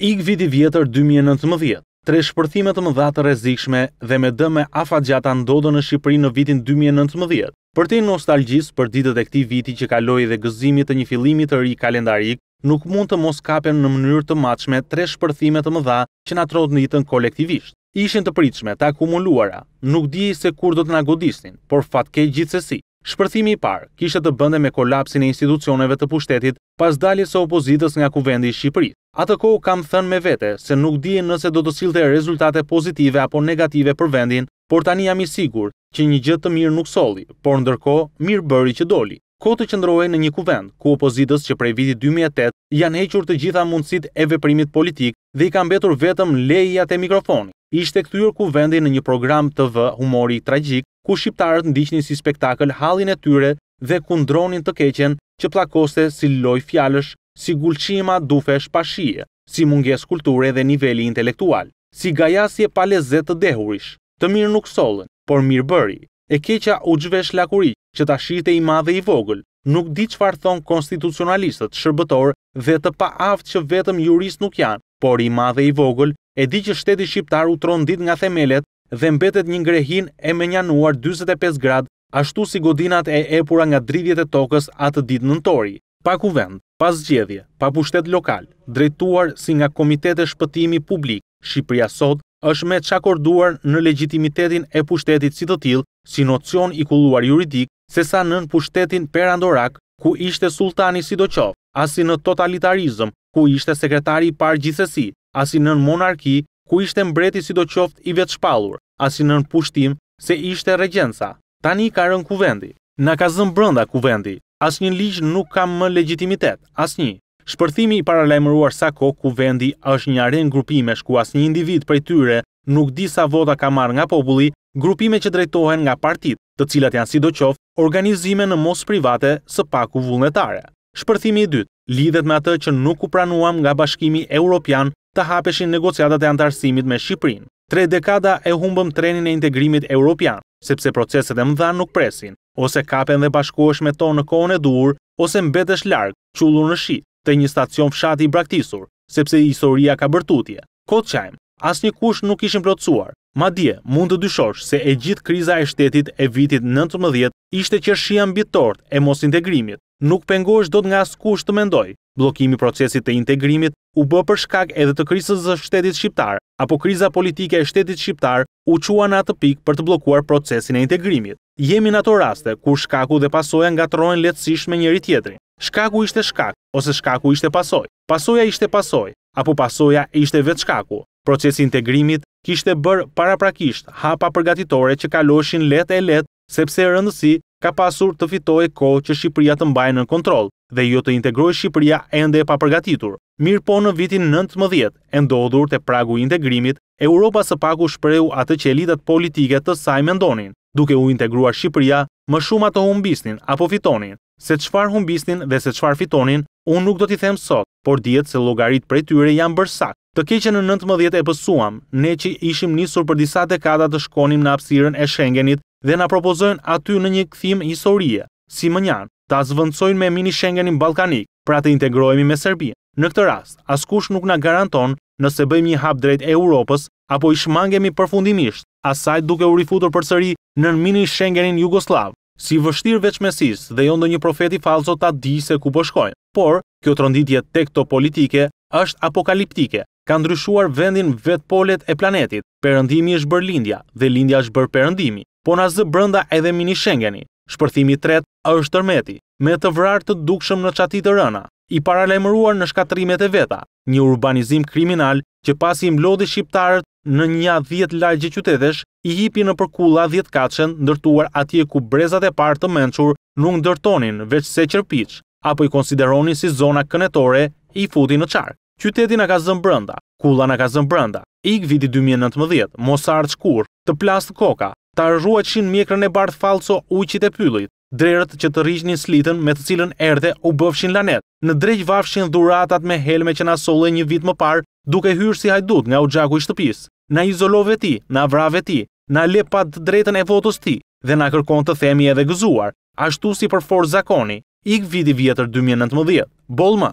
Ik viti vjetër 2019. Tre shpërthime të mëdha të rrezikshme dhe me dëme afatgjata ndodhën në Shqipëri në vitin 2019. Për të nostalgjisë për ditët e këtij viti që kaloi dhe gëzimit të një fillimi të ri kalendarik, nuk mund të mos kapen në mënyrë të matshme tre shpërthime të mëdha që na në itën kolektivisht. Ishin të pritshme, të akumuluara, nuk dije se kur do të na godisnin, por fatkeq gjithsesi. Shpërthimi i parë kishte të bënte me kolapsin e institucioneve të pushtetit pas daljes së opozitës nga kuvendi i Shqipërisë. Atë kohë kam thënë me vete se nuk dihen nëse do të sillte rezultate pozitive apo negative për vendin, por tani jam i sigurt që një gjë të mirë nuk solli, por ndërkohë mirë bëri që doli. Ko të qëndrojë në një kuvend ku opozitës që prej vitit 2008 janë hequr të gjitha mundësitë e veprimit politik dhe i ka mbetur vetëm lejja të mikrofoni. Ishte kthyer kuvendi në një program TV humori tragjik ku shqiptarët ndiqnin si spektakël hallin e tyre dhe kundronin të keqen që plakoste si loj fjalësh, si gulqima dufesh pashije, si munges kulture dhe niveli intelektual, si gajasje pa lezet të dehurish, të mirë nuk solën, por mirë bëri, e keqa u gjvesh lakuri që ta shite i madhe i vogël, nuk di që farë thonë konstitucionalistët shërbëtor dhe të pa aftë që vetëm jurist nuk janë, por i madhe i vogël, e di që shteti shqiptar u tronë dit nga themelet dhe mbetet një ngrehin e menjanuar 45 grad, ashtu si godinat e epura nga dridhjet e tokës atë ditë nëntori, pa kuvend, pa zgjedhje, pa pushtet lokal, drejtuar si nga Komitete Shpëtimi Publik, Shqipëria sot është me qakorduar në legitimitetin e pushtetit si të tilë, si nocion i kulluar juridik, se sa nën pushtetin per Andorak, ku ishte sultani si doqof, asi në totalitarizm, ku ishte sekretari par gjithesi, asi nën monarki, ku ishte mbreti si do i vetë shpalur, asin në pushtim se ishte regjensa. Tani ka rënë kuvendi, na ka zënë brënda kuvendi, as një ligjë nuk kam më legitimitet, as një. Shpërthimi i paralajmëruar sa ko kuvendi është një arenë grupime shku as një individ për tyre nuk di sa vota ka marrë nga populli, grupime që drejtohen nga partit, të cilat janë si do organizime në mos private së paku vullnetare. Shpërthimi i dytë lidhet me atë që nuk u pranuam nga bashkimi Europian të hapeshin negociatat e antarësimit me Shqiprin. Tre dekada e humbëm trenin e integrimit europian, sepse proceset e mëdha nuk presin, ose kapen dhe bashkosh me to në kohën e dur, ose mbetesh largë, qullur në shi, të një stacion fshati i braktisur, sepse historia ka bërtutje. Kotë qajmë, asë një kush nuk ishin plotësuar, ma dje mund të dyshosh se e gjithë kriza e shtetit e vitit 19 ishte qërshia mbitort e mos integrimit, nuk pengosh do të nga askush të mendoj. Blokimi procesit të integrimit u bë për shkak edhe të krisës zë shtetit shqiptar, apo kriza politike e shtetit shqiptar u qua në atë pik për të blokuar procesin e integrimit. Jemi në ato raste kur shkaku dhe pasoja nga trojnë letësish me njëri tjetri. Shkaku ishte shkak, ose shkaku ishte pasoj. Pasoja ishte pasoj, apo pasoja ishte vetë shkaku. Procesi integrimit kishte bërë paraprakisht hapa përgatitore që kaloshin let e let sepse rëndësi ka pasur të fitoj ko që Shqipëria të mbajë në kontrol dhe jo të integrojë Shqipëria ende e papërgatitur. Mirë po në vitin 19, e ndodhur të pragu integrimit, Europa së paku shpreu atë që elitat politike të saj mendonin, duke u integruar Shqipëria, më shumë ato humbisnin apo fitonin. Se qfar humbisnin dhe se qfar fitonin, unë nuk do t'i them sot, por djetë se logarit për tyre janë bërsak. Të keqen në 19 e pësuam, ne që ishim nisur për disa dekada të shkonim në apsiren e Schengenit dhe na propozojnë aty në një kthim historie, si më njanë ta zvendësojnë me mini Schengenin ballkanik, pra të integrojemi me Serbinë. Në këtë rast, askush nuk na garanton nëse bëjmë një hap drejt Europës apo i shmangemi përfundimisht asaj duke u rifutur përsëri në mini Schengenin Jugosllav. Si vështirë veçmesis dhe jo ndonjë profeti falso ta di se ku po Por kjo tronditje politike është apokaliptike. Ka ndryshuar vendin vetpolet e planetit. Perëndimi është bërë lindja dhe lindja është bërë perëndimi po në zë brënda edhe mini shengeni. Shpërthimi tret është tërmeti, me të vrarë të dukshëm në qatit të rëna, i paralemruar në shkatrimet e veta, një urbanizim kriminal që pasi mlodhi shqiptarët në një 10 lagje qytetesh, i hipi në përkulla 10 kachen ndërtuar atje ku brezat e partë të menqur nuk ndërtonin veç se qërpich, apo i konsideroni si zona kënetore i futi në qarë. Qyteti në ka zëmë brënda, kulla në ka zëmë brënda, ik viti 2019, mos të plastë koka, ta arruat shin mjekrën e bardh falco uqit e pyllit, drejrët që të rishni slitën me të cilën erde u bëfshin lanet. Në drejtë vafshin dhuratat me helme që solli një vit më parë, duke hyrë si hajdut nga u gjaku i shtëpis, në izolove ti, në avrave ti, në lepat të drejtën e votos ti, dhe në kërkon të themi edhe gëzuar, ashtu si për forë zakoni, ik viti vjetër 2019. Bolma!